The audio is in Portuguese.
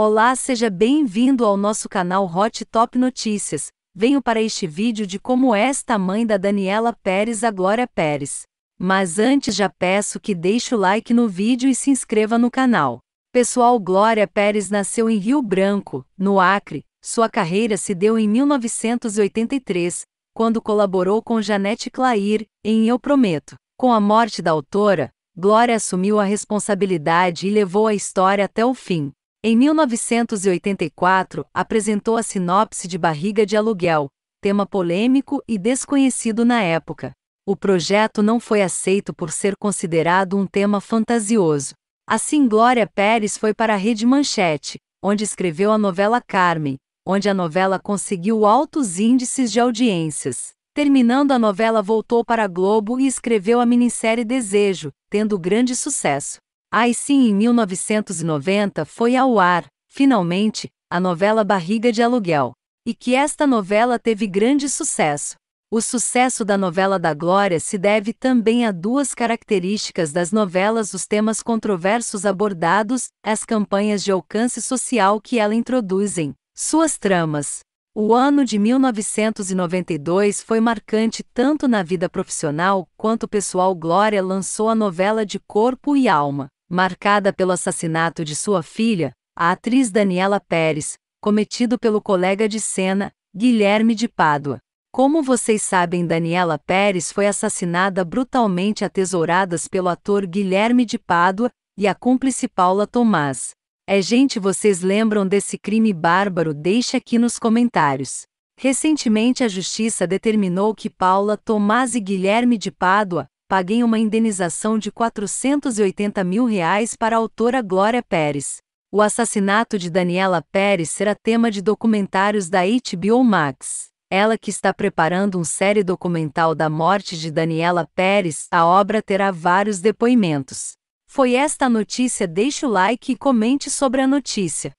Olá, seja bem-vindo ao nosso canal Hot Top Notícias. Venho para este vídeo de como é esta mãe da Daniela Pérez a Glória é Pérez. Mas antes já peço que deixe o like no vídeo e se inscreva no canal. Pessoal, Glória Pérez nasceu em Rio Branco, no Acre. Sua carreira se deu em 1983, quando colaborou com Janete Clair em Eu Prometo. Com a morte da autora, Glória assumiu a responsabilidade e levou a história até o fim. Em 1984, apresentou a sinopse de Barriga de Aluguel, tema polêmico e desconhecido na época. O projeto não foi aceito por ser considerado um tema fantasioso. Assim, Glória Pérez foi para a Rede Manchete, onde escreveu a novela Carmen, onde a novela conseguiu altos índices de audiências. Terminando a novela, voltou para a Globo e escreveu a minissérie Desejo, tendo grande sucesso. Aí sim, em 1990 foi ao ar, finalmente, a novela Barriga de Aluguel, e que esta novela teve grande sucesso. O sucesso da novela da Glória se deve também a duas características das novelas: os temas controversos abordados, as campanhas de alcance social que ela introduzem, suas tramas. O ano de 1992 foi marcante tanto na vida profissional quanto pessoal. Glória lançou a novela de Corpo e Alma, marcada pelo assassinato de sua filha, a atriz Daniela Pérez, cometido pelo colega de cena, Guilherme de Pádua. Como vocês sabem, Daniela Pérez foi assassinada brutalmente a tesouradas pelo ator Guilherme de Pádua e a cúmplice Paula Tomás. É gente, vocês lembram desse crime bárbaro? Deixe aqui nos comentários. Recentemente, a justiça determinou que Paula Tomás e Guilherme de Pádua, paguem uma indenização de 480 mil reais para a autora Glória Pérez. O assassinato de Daniela Pérez será tema de documentários da HBO Max. Ela que está preparando um série documental da morte de Daniela Pérez, a obra terá vários depoimentos. Foi esta a notícia, deixe o like e comente sobre a notícia.